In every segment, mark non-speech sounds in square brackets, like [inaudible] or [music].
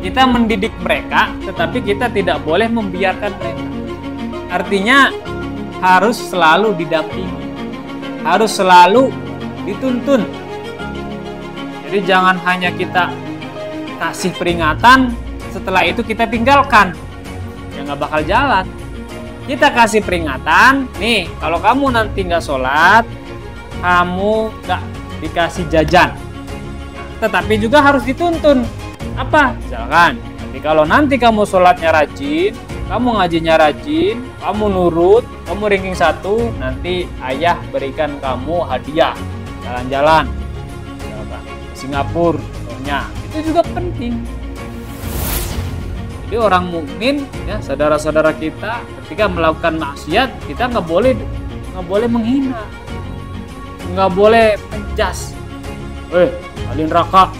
Kita mendidik mereka, tetapi kita tidak boleh membiarkan mereka. Artinya harus selalu didampingi, harus selalu dituntun. Jadi jangan hanya kita kasih peringatan, setelah itu kita tinggalkan. Ya nggak bakal jalan. Kita kasih peringatan, nih kalau kamu nanti nggak sholat, kamu nggak dikasih jajan. Tetapi juga harus dituntun apa misalkan nanti kalau nanti kamu sholatnya rajin kamu ngajinya rajin kamu nurut kamu ranking satu nanti ayah berikan kamu hadiah jalan-jalan ke Singapura contohnya itu juga penting jadi orang mukmin ya saudara-saudara kita ketika melakukan maksiat kita nggak boleh nggak boleh menghina, nggak boleh pencas. Eh, kalian raka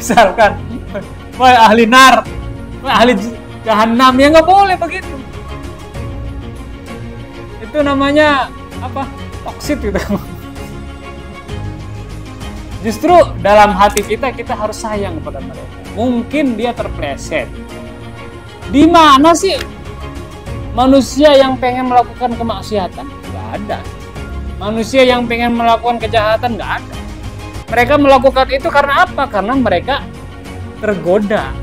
misalkan wah ahli nar wah ahli jahanam ya nggak boleh begitu itu namanya apa toksit gitu justru dalam hati kita kita harus sayang kepada mereka mungkin dia terpleset di mana sih manusia yang pengen melakukan kemaksiatan nggak ada manusia yang pengen melakukan kejahatan nggak ada mereka melakukan itu karena apa? Karena mereka tergoda.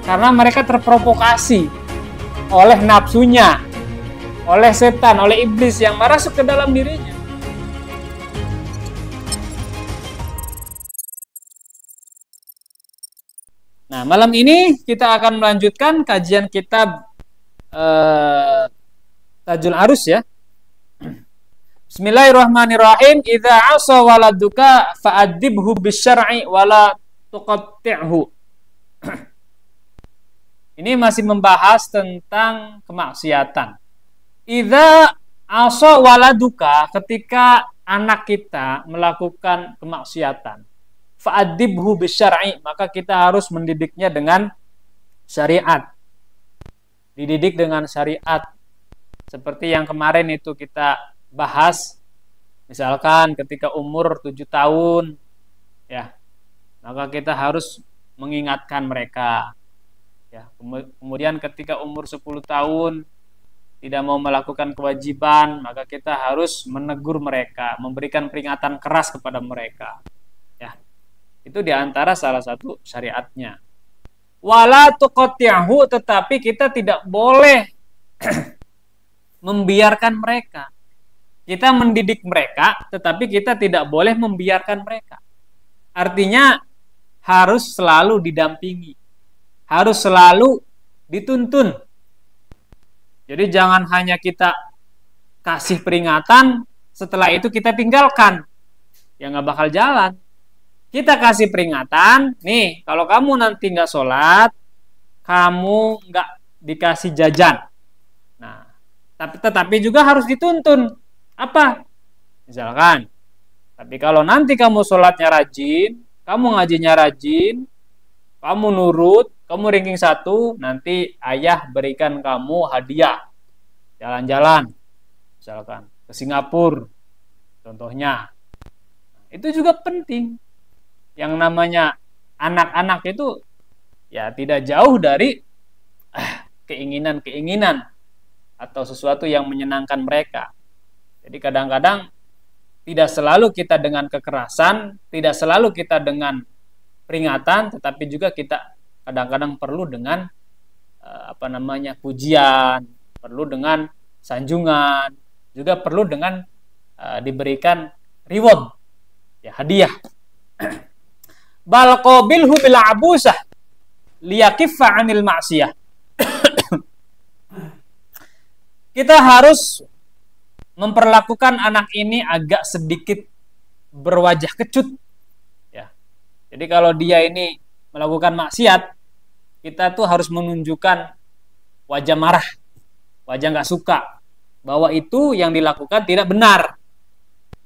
Karena mereka terprovokasi oleh nafsunya, oleh setan, oleh iblis yang masuk ke dalam dirinya. Nah, malam ini kita akan melanjutkan kajian kitab eh, Tajul Arus ya, Bismillahirrahmanirrahim. Idza asa waladuka fa'adibhu bisyar'i wala tuqatti'hu. [clears throat] Ini masih membahas tentang kemaksiatan. Idza asa waladuka ketika anak kita melakukan kemaksiatan. Fa'adibhu bisyar'i, maka kita harus mendidiknya dengan syariat. Dididik dengan syariat. Seperti yang kemarin itu kita bahas misalkan ketika umur 7 tahun ya maka kita harus mengingatkan mereka ya kemudian ketika umur 10 tahun tidak mau melakukan kewajiban maka kita harus menegur mereka memberikan peringatan keras kepada mereka ya itu diantara salah satu syariatnya wala tuqati'hu tetapi kita tidak boleh [clears throat] membiarkan mereka kita mendidik mereka, tetapi kita tidak boleh membiarkan mereka. Artinya harus selalu didampingi, harus selalu dituntun. Jadi jangan hanya kita kasih peringatan, setelah itu kita tinggalkan. Ya nggak bakal jalan. Kita kasih peringatan, nih kalau kamu nanti nggak sholat, kamu nggak dikasih jajan. Nah, tapi tetapi juga harus dituntun apa? Misalkan. Tapi kalau nanti kamu sholatnya rajin, kamu ngajinya rajin, kamu nurut, kamu ranking satu, nanti ayah berikan kamu hadiah. Jalan-jalan, misalkan ke Singapura, contohnya. Itu juga penting. Yang namanya anak-anak itu ya tidak jauh dari eh, keinginan-keinginan atau sesuatu yang menyenangkan mereka. Jadi kadang-kadang tidak selalu kita dengan kekerasan, tidak selalu kita dengan peringatan, tetapi juga kita kadang-kadang perlu dengan eh, apa namanya pujian, perlu dengan sanjungan, juga perlu dengan uh, diberikan reward, ya hadiah. [clears throat] Balqabilhu bil abusah liyakiffa anil maksiyah. [clears throat] Kita harus memperlakukan anak ini agak sedikit berwajah kecut. Ya. Jadi kalau dia ini melakukan maksiat, kita tuh harus menunjukkan wajah marah, wajah nggak suka, bahwa itu yang dilakukan tidak benar.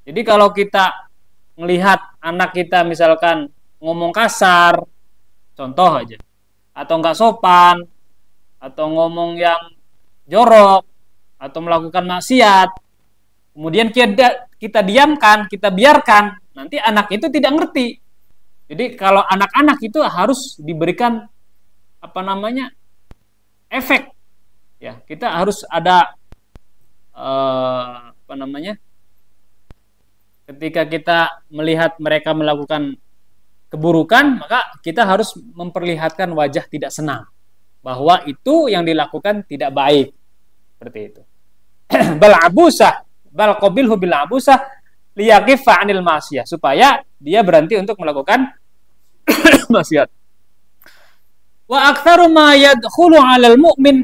Jadi kalau kita melihat anak kita misalkan ngomong kasar, contoh aja, atau nggak sopan, atau ngomong yang jorok, atau melakukan maksiat, kemudian kita kita diamkan, kita biarkan, nanti anak itu tidak ngerti. Jadi kalau anak-anak itu harus diberikan apa namanya efek, ya kita harus ada eh, apa namanya ketika kita melihat mereka melakukan keburukan, maka kita harus memperlihatkan wajah tidak senang bahwa itu yang dilakukan tidak baik. Seperti itu. [clears throat] Bal abusah bal qabilhu bil abusah liyaqifa anil maksiat supaya dia berhenti untuk melakukan [coughs] maksiat. Wa aktsaru ma yadkhulu 'alal mu'min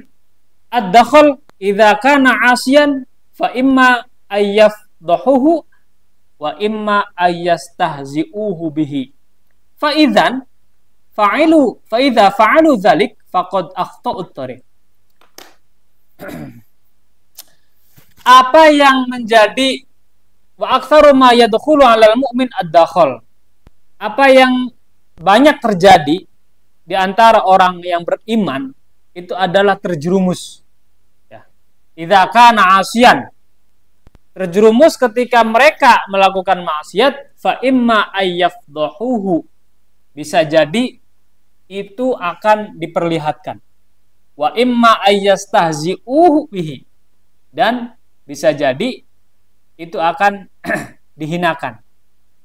ad dakhal idza kana 'asiyan fa imma ayyafdahuhu wa imma ayyastahzi'uhu bihi. Fa idzan fa'ilu fa idza fa'alu dzalik faqad akhta'u tariq. [coughs] apa yang menjadi wa aktsaru ma yadkhulu 'alal mu'min ad Apa yang banyak terjadi di antara orang yang beriman itu adalah terjerumus. Ya. Idza kana Terjerumus ketika mereka melakukan maksiat fa imma ayyafdahuhu. Bisa jadi itu akan diperlihatkan. Wa imma ayyastahzi'uhu bihi. Dan bisa jadi itu akan [clears throat] dihinakan.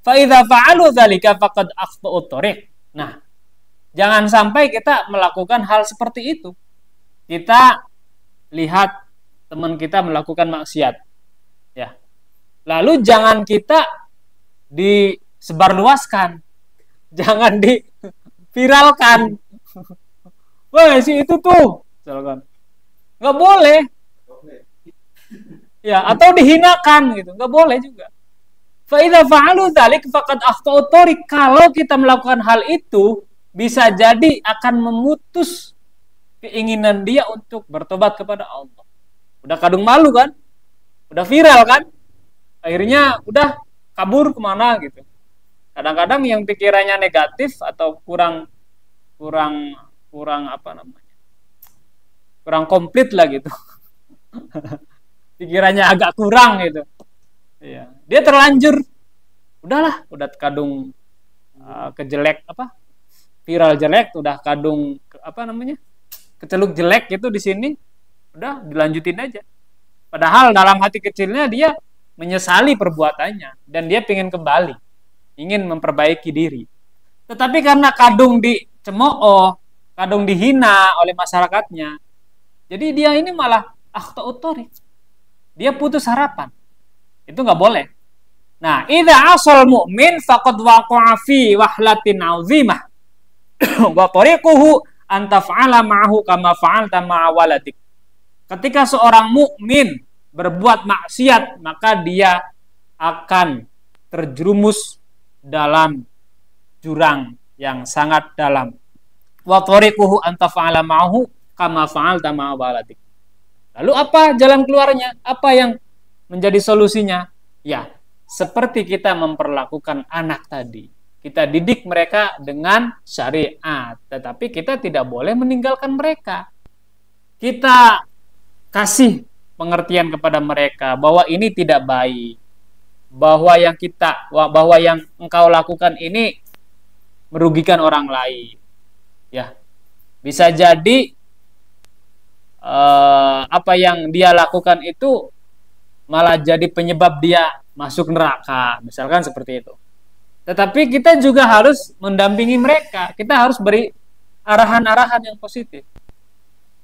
Fa'idha fa'alu faqad Nah, jangan sampai kita melakukan hal seperti itu. Kita lihat teman kita melakukan maksiat. Ya. Lalu jangan kita disebarluaskan. [laughs] Jangan diviralkan. [laughs] Wah, si itu tuh. Nggak boleh ya atau dihinakan gitu nggak boleh juga Faidah fa'alu dalik fakat akhtautori kalau kita melakukan hal itu bisa jadi akan memutus keinginan dia untuk bertobat kepada Allah. Udah kadung malu kan? Udah viral kan? Akhirnya udah kabur kemana gitu. Kadang-kadang yang pikirannya negatif atau kurang kurang kurang apa namanya? Kurang komplit lah gitu. [laughs] pikirannya agak kurang iya. gitu iya dia terlanjur udahlah udah kadung uh, kejelek apa viral jelek udah kadung apa namanya keceluk jelek gitu di sini udah dilanjutin aja padahal dalam hati kecilnya dia menyesali perbuatannya dan dia ingin kembali ingin memperbaiki diri tetapi karena kadung dicemooh kadung dihina oleh masyarakatnya jadi dia ini malah akta utori. Dia putus harapan. Itu nggak boleh. Nah, idza asal mu'min faqad waqa'a fi wahlatin 'azimah. [coughs] wa tariquhu an taf'ala ma'ahu kama fa'alta ma'a waladik. Ketika seorang mukmin berbuat maksiat, maka dia akan terjerumus dalam jurang yang sangat dalam. Wa tariquhu an taf'ala ma'ahu kama fa'alta ma'a waladik. Lalu apa jalan keluarnya? Apa yang menjadi solusinya? Ya, seperti kita memperlakukan anak tadi. Kita didik mereka dengan syariat, tetapi kita tidak boleh meninggalkan mereka. Kita kasih pengertian kepada mereka bahwa ini tidak baik, bahwa yang kita bahwa yang engkau lakukan ini merugikan orang lain. Ya. Bisa jadi Eh, apa yang dia lakukan itu malah jadi penyebab dia masuk neraka, misalkan seperti itu. Tetapi kita juga harus mendampingi mereka. Kita harus beri arahan-arahan yang positif.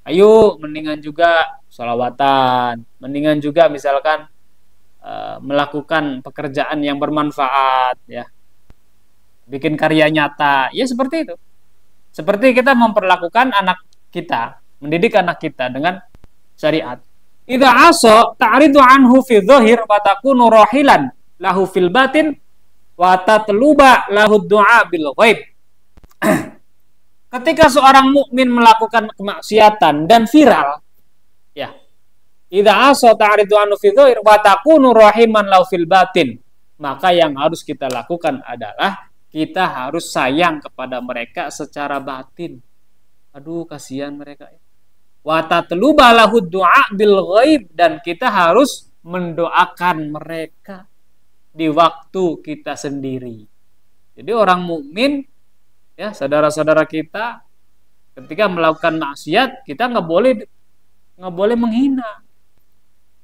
Ayo, mendingan juga sholawatan, mendingan juga misalkan e, melakukan pekerjaan yang bermanfaat, ya, bikin karya nyata, ya seperti itu. Seperti kita memperlakukan anak kita, mendidik anak kita dengan syariat. Idza aso ta'ridu anhu fi dhahir wa takunu rahilan lahu fil batin wa tatluba lahu du'a bil ghaib. [clears throat] Ketika seorang mukmin melakukan kemaksiatan dan viral, ya. Idza aso ta'ridu anhu fi dhahir wa takunu rahiman lahu fil batin. Maka yang harus kita lakukan adalah kita harus sayang kepada mereka secara batin. Aduh, kasihan mereka. Ya Watatalubalahu doa bil ghaib dan kita harus mendoakan mereka di waktu kita sendiri. Jadi orang mukmin ya saudara-saudara kita ketika melakukan maksiat kita nggak boleh nggak boleh menghina,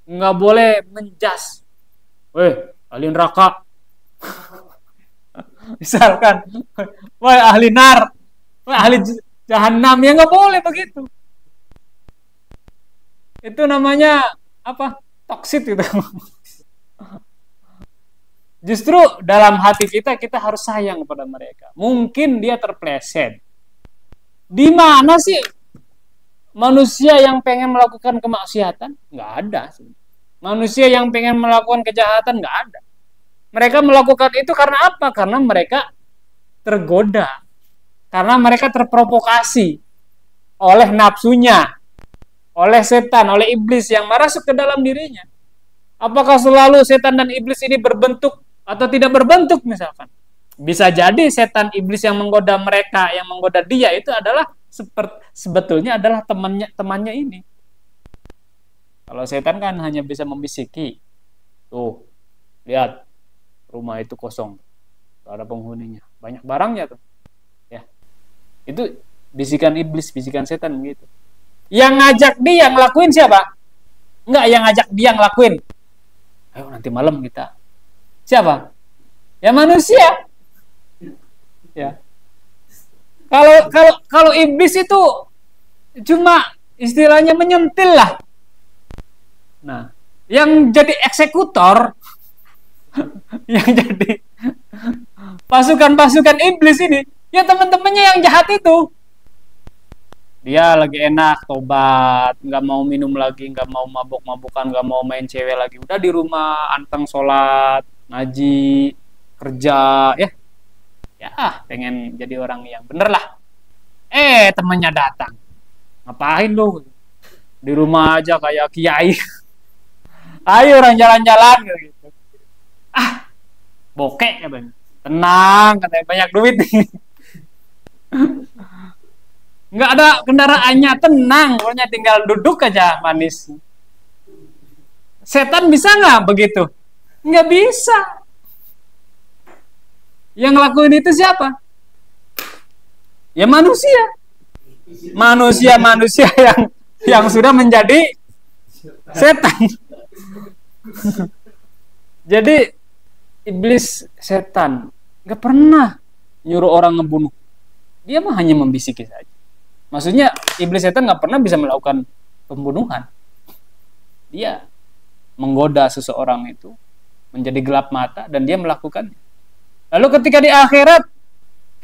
nggak boleh menjas. Weh, ahli neraka. [laughs] Misalkan, wah ahli nar, wah ahli jahanam ya nggak boleh begitu itu namanya apa toksit gitu [laughs] justru dalam hati kita kita harus sayang kepada mereka mungkin dia terpleset di mana sih manusia yang pengen melakukan kemaksiatan nggak ada manusia yang pengen melakukan kejahatan nggak ada mereka melakukan itu karena apa karena mereka tergoda karena mereka terprovokasi oleh nafsunya oleh setan, oleh iblis yang merasuk ke dalam dirinya. Apakah selalu setan dan iblis ini berbentuk atau tidak berbentuk misalkan? Bisa jadi setan iblis yang menggoda mereka, yang menggoda dia itu adalah seperti sebetulnya adalah temannya temannya ini. Kalau setan kan hanya bisa membisiki. Tuh, lihat rumah itu kosong. Tidak ada penghuninya. Banyak barangnya tuh. Ya. Itu bisikan iblis, bisikan setan gitu. Yang ngajak dia ngelakuin siapa? Enggak, yang ngajak dia ngelakuin. Ayo nanti malam kita. Siapa? Ya manusia. Ya. Kalau kalau kalau iblis itu cuma istilahnya menyentil lah. Nah, yang jadi eksekutor, [laughs] yang jadi pasukan-pasukan iblis ini, ya teman-temannya yang jahat itu dia lagi enak tobat nggak mau minum lagi nggak mau mabok mabukan nggak mau main cewek lagi udah di rumah anteng sholat ngaji kerja ya ya pengen jadi orang yang bener lah eh temennya datang ngapain lu di rumah aja kayak kiai [laughs] ayo orang jalan-jalan gitu ah bokek bang tenang katanya banyak duit [laughs] nggak ada kendaraannya tenang pokoknya tinggal duduk aja manis setan bisa nggak begitu nggak bisa yang ngelakuin itu siapa ya manusia manusia manusia [laughs] yang yang sudah menjadi setan [laughs] jadi iblis setan nggak pernah nyuruh orang ngebunuh dia mah hanya membisiki saja Maksudnya iblis setan nggak pernah bisa melakukan pembunuhan. Dia menggoda seseorang itu menjadi gelap mata dan dia melakukannya. Lalu ketika di akhirat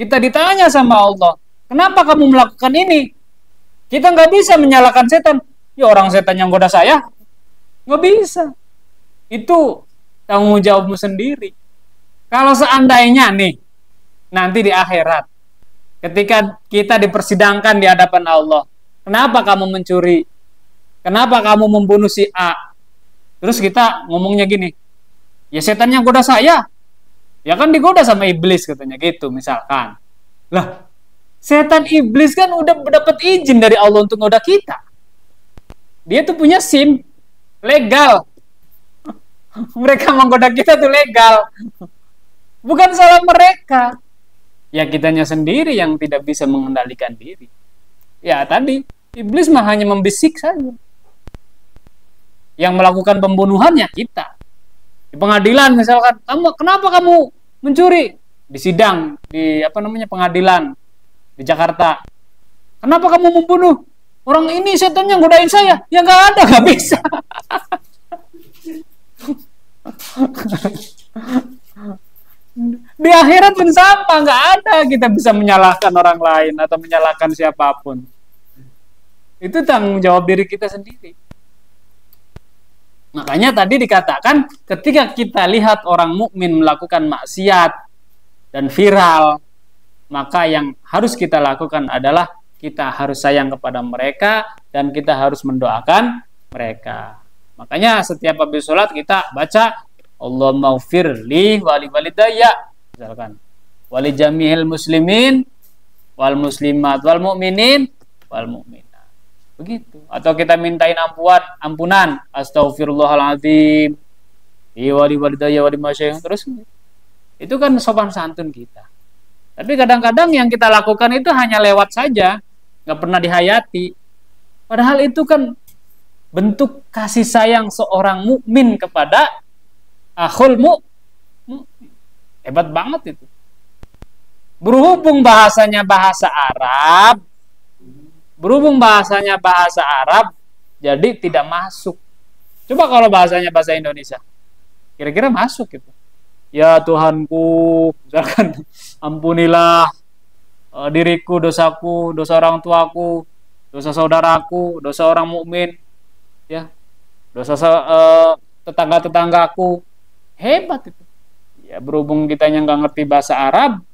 kita ditanya sama Allah, kenapa kamu melakukan ini? Kita nggak bisa menyalahkan setan. Ya orang setan yang goda saya, nggak bisa. Itu tanggung jawabmu sendiri. Kalau seandainya nih nanti di akhirat Ketika kita dipersidangkan di hadapan Allah, kenapa kamu mencuri? Kenapa kamu membunuh si A? Terus kita ngomongnya gini, ya setan yang goda saya. Ya kan digoda sama iblis katanya gitu misalkan. Lah, setan iblis kan udah dapat izin dari Allah untuk ngoda kita. Dia tuh punya SIM legal. [laughs] mereka menggoda kita tuh legal. Bukan salah mereka ya kitanya sendiri yang tidak bisa mengendalikan diri. Ya tadi, iblis mah hanya membisik saja. Yang melakukan pembunuhannya kita. Di pengadilan misalkan, kamu kenapa kamu mencuri? Di sidang, di apa namanya pengadilan di Jakarta. Kenapa kamu membunuh? Orang ini setannya godain saya. Ya nggak ada, nggak bisa. [laughs] Di akhirat pun sama, nggak ada kita bisa menyalahkan orang lain atau menyalahkan siapapun. Itu tanggung jawab diri kita sendiri. Makanya tadi dikatakan ketika kita lihat orang mukmin melakukan maksiat dan viral, maka yang harus kita lakukan adalah kita harus sayang kepada mereka dan kita harus mendoakan mereka. Makanya setiap habis sholat kita baca Allah maufir li wali walidaya misalkan wali jami'il muslimin wal muslimat wal mu'minin wal mu'minat begitu atau kita mintain ampuan ampunan astagfirullahaladzim li wali walidaya wali masyayikh terus itu kan sopan santun kita tapi kadang-kadang yang kita lakukan itu hanya lewat saja nggak pernah dihayati padahal itu kan bentuk kasih sayang seorang mukmin kepada akhulmu hebat banget itu berhubung bahasanya bahasa Arab berhubung bahasanya bahasa Arab jadi tidak masuk coba kalau bahasanya bahasa Indonesia kira-kira masuk gitu ya Tuhanku misalkan [laughs] ampunilah eh, diriku dosaku dosa orang tuaku dosa saudaraku dosa orang mukmin ya dosa uh, eh, tetangga tetanggaku Hebat itu. Ya berhubung kita yang nggak ngerti bahasa Arab,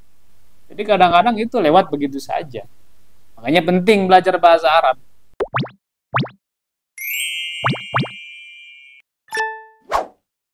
jadi kadang-kadang itu lewat begitu saja. Makanya penting belajar bahasa Arab.